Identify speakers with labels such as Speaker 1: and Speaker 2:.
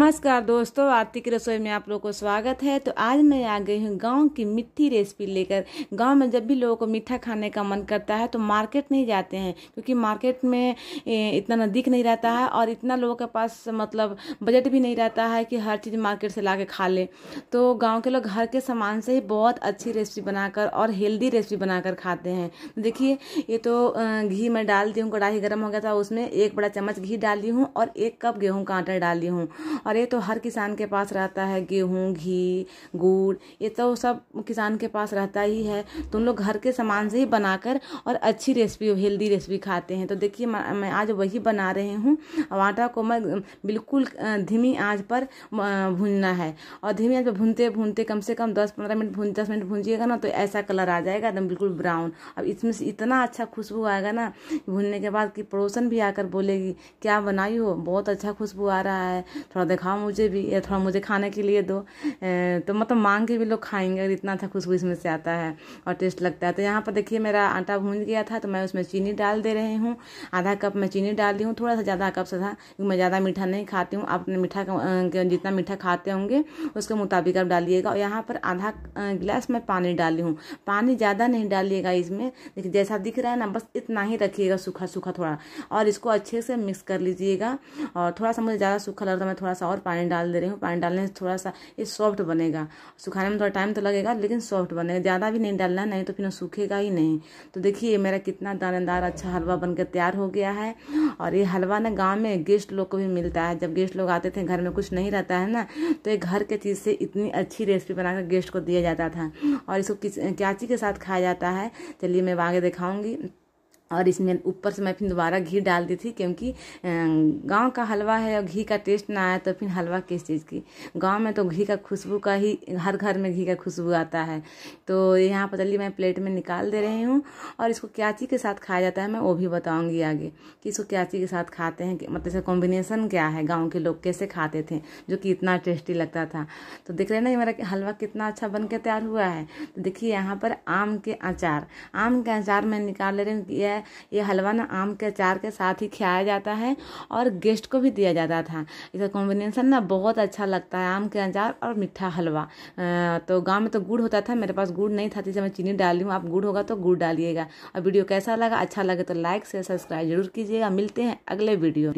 Speaker 1: नमस्कार दोस्तों आरती की रसोई में आप लोगों को स्वागत है तो आज मैं आ गई हूँ गांव की मिट्टी रेसिपी लेकर गांव में जब भी लोगों को मीठा खाने का मन करता है तो मार्केट नहीं जाते हैं क्योंकि मार्केट में इतना नज़दीक नहीं रहता है और इतना लोगों के पास मतलब बजट भी नहीं रहता है कि हर चीज़ मार्केट से ला के खा ले तो गाँव के लोग घर के सामान से ही बहुत अच्छी रेसिपी बनाकर और हेल्दी रेसिपी बनाकर खाते हैं देखिए ये तो घी मैं डाल दी हूँ कढ़ाई गर्म हो गया था उसमें एक बड़ा चम्मच घी डाली हूँ और एक कप गेहूँ का आटा डाली हूँ और ये तो हर किसान के पास रहता है गेहूँ घी गुड़ ये तो सब किसान के पास रहता ही है तो उन लोग घर के सामान से ही बनाकर और अच्छी रेसिपी हेल्दी रेसिपी खाते हैं तो देखिए मैं आज वही बना रहे हूँ और आटा को मैं बिल्कुल धीमी आँच पर भूनना है और धीमी आँच पर भूनते भूनते कम से कम दस पंद्रह मिनट भून दस मिनट भूंजिएगा ना तो ऐसा कलर आ जाएगा एकदम बिल्कुल ब्राउन अब इसमें से इतना अच्छा खुशबू आएगा ना भूनने के बाद कि पड़ोसन भी आकर बोलेगी क्या बनाई हो बहुत अच्छा खुशबू आ रहा है थोड़ा खाओ हाँ, मुझे भी या थोड़ा मुझे खाने के लिए दो तो मतलब मांग के भी लोग खाएंगे और इतना था खुशबू इसमें से आता है और टेस्ट लगता है तो यहाँ पर देखिए मेरा आटा भून गया था तो मैं उसमें चीनी डाल दे रही हूँ आधा कप मैं चीनी डाल दी हूँ थोड़ा सा ज़्यादा कप से था मैं ज़्यादा मीठा नहीं खाती हूँ आप मीठा जितना मीठा खाते होंगे उसके मुताबिक आप डालिएगा और यहाँ पर आधा गिलास मैं पानी डाली हूँ पानी ज़्यादा नहीं डालिएगा इसमें देखिए जैसा दिख रहा है ना बस इतना ही रखिएगा सूखा सूखा थोड़ा और इसको अच्छे से मिक्स कर लीजिएगा और थोड़ा सा मुझे ज़्यादा सूखा लग रहा है मैं थोड़ा सा और पानी डाल दे रही हूँ पानी डालने से थोड़ा सा ये सॉफ्ट बनेगा सुखाने में थोड़ा टाइम तो लगेगा लेकिन सॉफ्ट बनेगा ज़्यादा भी नहीं डालना नहीं तो फिर सूखेगा ही नहीं तो देखिए मेरा कितना दानेदार अच्छा हलवा बनकर तैयार हो गया है और ये हलवा ना गाँव में गेस्ट लोग को भी मिलता है जब गेस्ट लोग आते थे घर में कुछ नहीं रहता है ना तो ये घर के चीज़ से इतनी अच्छी रेसिपी बनाकर गेस्ट को दिया जाता था और इसको किस क्याची के साथ खाया जाता है चलिए मैं आगे दिखाऊँगी और इसमें ऊपर से मैं फिर दोबारा घी डाल दी थी क्योंकि गांव का हलवा है और घी का टेस्ट ना आया तो फिर हलवा किस चीज़ की गांव में तो घी का खुशबू का ही हर घर में घी का खुशबू आता है तो यहाँ चलिए मैं प्लेट में निकाल दे रही हूँ और इसको क्याची के साथ खाया जाता है मैं वो भी बताऊँगी आगे कि इसको क्याची के साथ खाते हैं मतलब इसका कॉम्बिनेसन क्या है गाँव के लोग कैसे खाते थे जो कि इतना टेस्टी लगता था तो देख रहे ना मेरा हलवा कितना अच्छा बन के तैयार हुआ है तो देखिए यहाँ पर आम के अचार आम के अचार मैं निकाल ले रही हूँ है ये हलवा ना आम के अचार के साथ ही खाया जाता है और गेस्ट को भी दिया जाता था इसका कॉम्बिनेशन ना बहुत अच्छा लगता है आम के अचार और मीठा हलवा तो गाँव में तो गुड़ होता था मेरे पास गुड़ नहीं था तो जैसे मैं चीनी डाली हूँ आप गुड़ होगा तो गुड़ डालिएगा और वीडियो कैसा लगा अच्छा लगे तो लाइक से सब्सक्राइब जरूर कीजिएगा मिलते हैं अगले वीडियो